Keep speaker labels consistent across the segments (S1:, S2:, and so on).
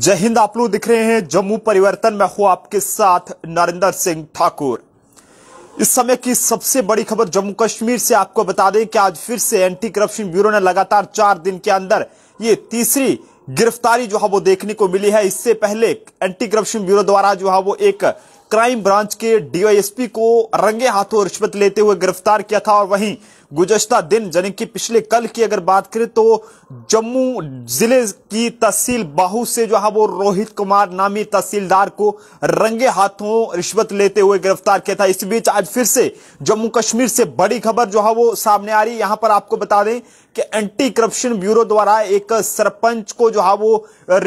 S1: जय हिंद आप लोग दिख रहे हैं जम्मू परिवर्तन में हूं आपके साथ नरेंद्र सिंह ठाकुर इस समय की सबसे बड़ी खबर जम्मू कश्मीर से आपको बता दें कि आज फिर से एंटी करप्शन ब्यूरो ने लगातार चार दिन के अंदर ये तीसरी गिरफ्तारी जो है वो देखने को मिली है इससे पहले एंटी करप्शन ब्यूरो द्वारा जो है वो एक क्राइम ब्रांच के डीवाईएसपी को रंगे हाथों रिश्वत लेते हुए गिरफ्तार किया था और वहीं गुजश्ता दिन यानी कि पिछले कल की अगर बात करें तो जम्मू जिले की तहसील बाहू से जो है वो रोहित कुमार नामी तहसीलदार को रंगे हाथों रिश्वत लेते हुए गिरफ्तार किया था इस बीच आज फिर से जम्मू कश्मीर से बड़ी खबर जो है वो सामने आ रही है यहां पर आपको बता दें कि एंटी करप्शन ब्यूरो द्वारा एक सरपंच को जो है वो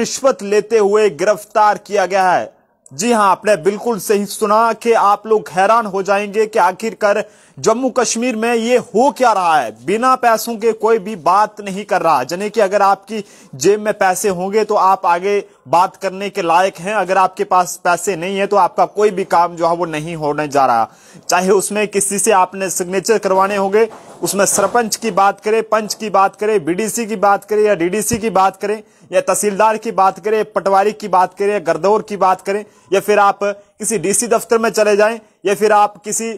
S1: रिश्वत लेते हुए गिरफ्तार किया गया है जी हाँ आपने बिल्कुल सही सुना कि आप लोग हैरान हो जाएंगे कि आखिरकार जम्मू कश्मीर में ये हो क्या रहा है बिना पैसों के कोई भी बात नहीं कर रहा यानी कि अगर आपकी जेब में पैसे होंगे तो आप आगे बात करने के लायक हैं अगर आपके पास पैसे नहीं है तो आपका कोई भी काम जो है वो नहीं होने जा रहा चाहे उसमें किसी से आपने सिग्नेचर करवाने होंगे उसमें सरपंच की बात करें पंच की बात करें बीडीसी की बात करें या डीडीसी की बात करें या तहसीलदार की बात करें पटवारी की बात करें या गरदौर की बात करें या फिर आप किसी डीसी दफ्तर में चले जाएं या फिर आप किसी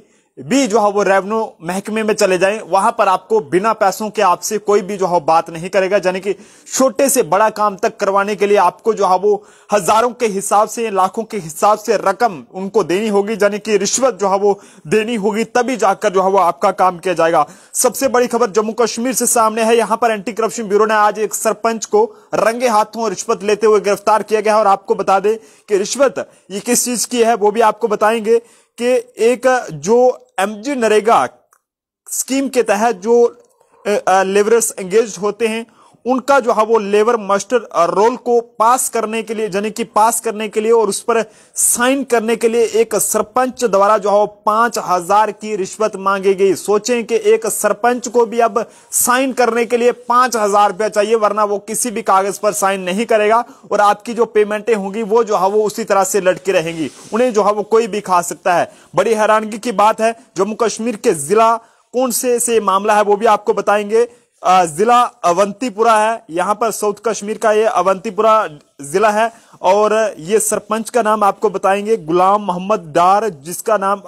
S1: भी जो है वो रेवेन्यू महकमे में चले जाएं वहां पर आपको बिना पैसों के आपसे कोई भी जो है बात नहीं करेगा यानी कि छोटे से बड़ा काम तक करवाने के लिए आपको जो है वो हजारों के हिसाब से लाखों के हिसाब से रकम उनको देनी होगी यानी कि रिश्वत जो है वो देनी होगी तभी जाकर जो है वो आपका काम किया जाएगा सबसे बड़ी खबर जम्मू कश्मीर से सामने है यहां पर एंटी करप्शन ब्यूरो ने आज एक सरपंच को रंगे हाथों रिश्वत लेते हुए गिरफ्तार किया गया और आपको बता दे कि रिश्वत ये किस चीज की है वो भी आपको बताएंगे कि एक जो एमजी नरेगा स्कीम के तहत जो लेबरर्स एंगेज होते हैं उनका जो है वो लेबर मास्टर रोल को पास करने के लिए यानी कि पास करने के लिए और उस पर साइन करने के लिए एक सरपंच द्वारा जो है पांच हजार की रिश्वत मांगी गई सोचें कि एक सरपंच को भी अब साइन करने के लिए पांच हजार रुपया चाहिए वरना वो किसी भी कागज पर साइन नहीं करेगा और आपकी जो पेमेंटें होंगी वो जो है वो उसी तरह से लटकी रहेंगी उन्हें जो है वो कोई भी खा सकता है बड़ी हैरानगी की बात है जम्मू कश्मीर के जिला कौन से से मामला है वो भी आपको बताएंगे जिला अवंतीपुरा है यहाँ पर साउथ कश्मीर का ये अवंतीपुरा जिला है और ये सरपंच का नाम आपको बताएंगे गुलाम मोहम्मद डार जिसका नाम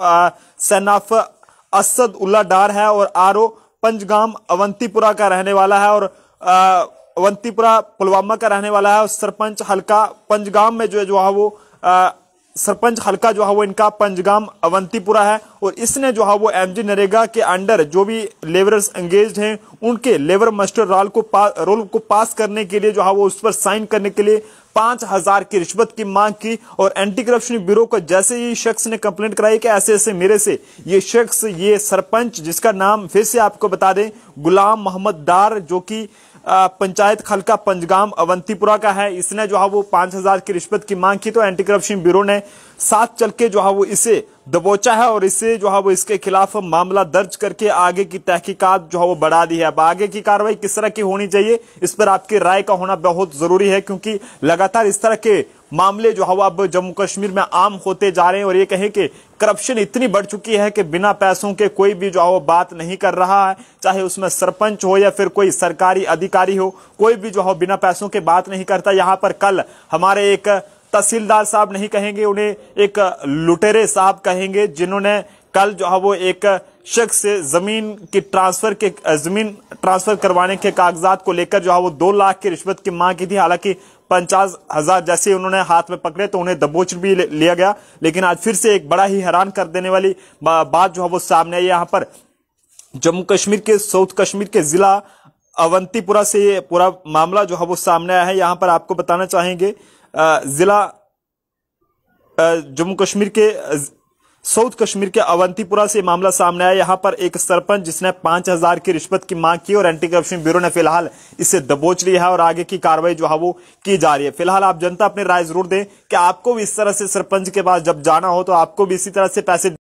S1: सैनाफ असद उल्ला डार है और आरओ पंचगाम अवंतीपुरा का रहने वाला है और अवंतीपुरा पुलवामा का रहने वाला है और सरपंच हल्का पंचगाम में जो है जो है वो सरपंच हल्का जो है वो इनका पंजगाम अवंतीपुरा है और इसने जो है वो एमजी नरेगा के अंडर जो भी लेबरर्स एंगेज हैं उनके लेबर मास्टर रोल को पास रोल को पास करने के लिए जो है वो उस पर साइन करने के लिए पांच हजार की रिश्वत की मांग की और एंटी करप्शन ब्यूरो को जैसे ही शख्स ने कंप्लेंट कराई कि ऐसे ऐसे मेरे से ये शख्स ये सरपंच जिसका नाम फिर से आपको बता दें गुलाम मोहम्मद दार जो की पंचायत खलका पंजगाम अवंतीपुरा का है इसने जो है वो पांच हजार की रिश्वत की मांग की तो एंटी करप्शन ब्यूरो ने साथ चल के जो है वो इसे दबोचा है और इसे जो है वो इसके खिलाफ मामला दर्ज करके आगे की तहकीकात जो है वो बढ़ा दी है अब आगे की कार्रवाई किस तरह की होनी चाहिए इस पर आपकी राय का होना बहुत जरूरी है क्योंकि लगातार इस तरह के मामले जो है वो अब जम्मू कश्मीर में आम होते जा रहे हैं और ये कहें कि करप्शन इतनी बढ़ चुकी है कि बिना पैसों के कोई भी जो है वो बात नहीं कर रहा है चाहे उसमें सरपंच हो या फिर कोई सरकारी अधिकारी हो कोई भी जो है बिना पैसों के बात नहीं करता यहाँ पर कल हमारे एक तहसीलदार साहब नहीं कहेंगे उन्हें एक लुटेरे साहब कहेंगे जिन्होंने कल जो है वो एक शख्स से जमीन की ट्रांसफर के जमीन ट्रांसफर करवाने के कागजात को लेकर जो है वो दो लाख की रिश्वत की मांग की थी हालांकि पंचास हजार जैसे उन्होंने हाथ में पकड़े तो उन्हें दबोच भी लिया गया लेकिन आज फिर से एक बड़ा ही हैरान कर देने वाली बात जो है वो सामने आई यहाँ पर जम्मू कश्मीर के साउथ कश्मीर के जिला अवंतीपुरा से ये पूरा मामला जो है वो सामने आया है यहाँ पर आपको बताना चाहेंगे ज़िला जम्मू कश्मीर के साउथ कश्मीर के अवंतीपुरा से मामला सामने आया यहां पर एक सरपंच जिसने पांच हजार की रिश्वत की मांग की और एंटी करप्शन ब्यूरो ने फिलहाल इसे दबोच लिया है और आगे की कार्रवाई जो है वो की जा रही है फिलहाल आप जनता अपनी राय जरूर दें कि आपको भी इस तरह से सरपंच के पास जब जाना हो तो आपको भी इसी तरह से पैसे